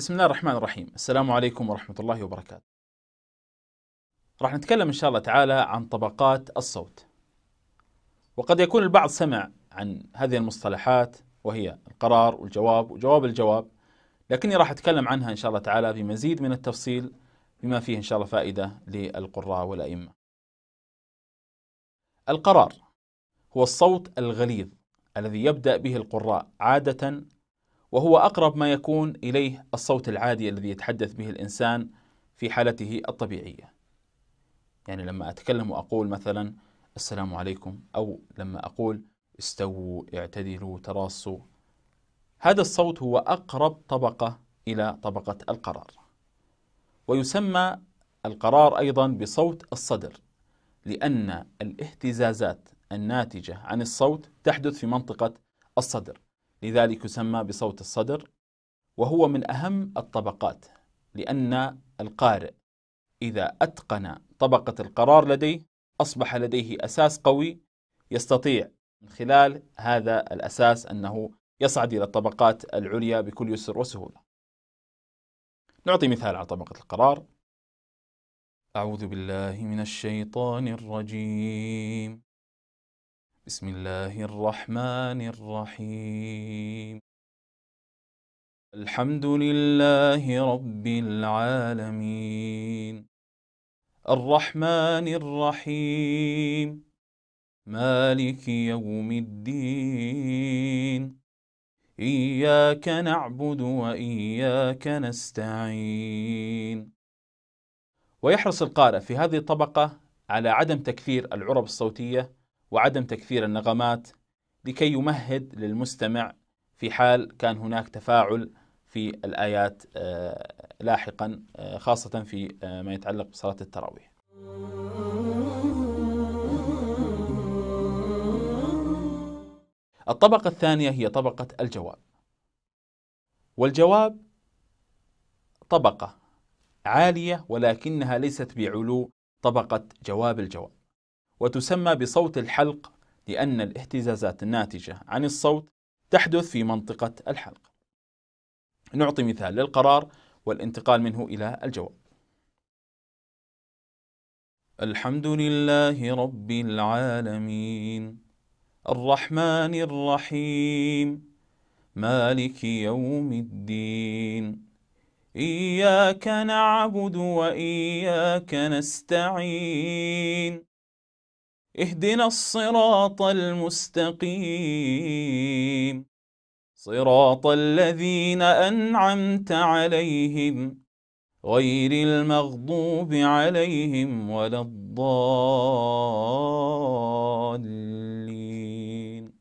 بسم الله الرحمن الرحيم السلام عليكم ورحمة الله وبركاته راح نتكلم إن شاء الله تعالى عن طبقات الصوت وقد يكون البعض سمع عن هذه المصطلحات وهي القرار والجواب وجواب الجواب لكني راح أتكلم عنها إن شاء الله تعالى بمزيد من التفصيل بما فيه إن شاء الله فائدة للقراء والأئمة القرار هو الصوت الغليظ الذي يبدأ به القراء عادة وهو أقرب ما يكون إليه الصوت العادي الذي يتحدث به الإنسان في حالته الطبيعية يعني لما أتكلم وأقول مثلا السلام عليكم أو لما أقول استووا اعتدلوا تراصوا هذا الصوت هو أقرب طبقة إلى طبقة القرار ويسمى القرار أيضا بصوت الصدر لأن الاهتزازات الناتجة عن الصوت تحدث في منطقة الصدر لذلك يسمى بصوت الصدر وهو من أهم الطبقات لأن القارئ إذا أتقن طبقة القرار لديه أصبح لديه أساس قوي يستطيع من خلال هذا الأساس أنه يصعد إلى الطبقات العليا بكل يسر وسهولة نعطي مثال على طبقة القرار أعوذ بالله من الشيطان الرجيم بسم الله الرحمن الرحيم الحمد لله رب العالمين الرحمن الرحيم مالك يوم الدين إياك نعبد وإياك نستعين ويحرص القارئ في هذه الطبقة على عدم تكثير العرب الصوتية وعدم تكثير النغمات لكي يمهد للمستمع في حال كان هناك تفاعل في الآيات آه، لاحقا آه، خاصة في آه، ما يتعلق بصلاة التراويح الطبقة الثانية هي طبقة الجواب والجواب طبقة عالية ولكنها ليست بعلو طبقة جواب الجواب وتسمى بصوت الحلق لأن الاهتزازات الناتجة عن الصوت تحدث في منطقة الحلق. نعطي مثال للقرار والانتقال منه إلى الجواب. الحمد لله رب العالمين الرحمن الرحيم مالك يوم الدين إياك نعبد وإياك نستعين اهدنا الصراط المستقيم صراط الذين انعمت عليهم غير المغضوب عليهم ولا الضالين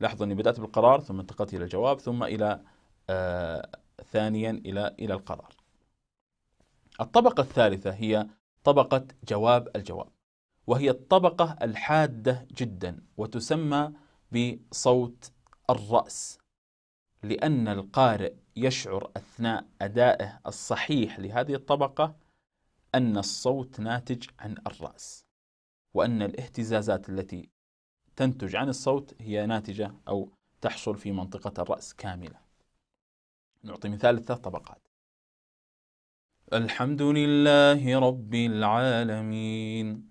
لاحظوا اني بدات بالقرار ثم انتقلت الى الجواب ثم الى آه ثانيا الى الى القرار الطبقه الثالثه هي طبقه جواب الجواب وهي الطبقة الحادة جدا وتسمى بصوت الرأس لأن القارئ يشعر أثناء أدائه الصحيح لهذه الطبقة أن الصوت ناتج عن الرأس وأن الاهتزازات التي تنتج عن الصوت هي ناتجة أو تحصل في منطقة الرأس كاملة نعطي مثال الثلاث طبقات الحمد لله رب العالمين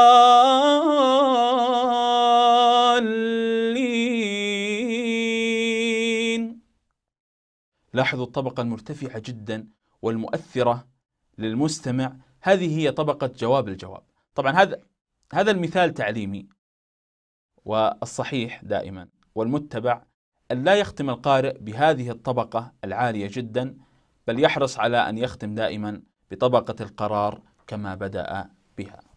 لاحظوا الطبقة المرتفعة جدا والمؤثرة للمستمع هذه هي طبقة جواب الجواب طبعا هذا هذا المثال تعليمي والصحيح دائما والمتبع أن لا يختم القارئ بهذه الطبقة العالية جدا بل يحرص على أن يختم دائما بطبقة القرار كما بدأ بها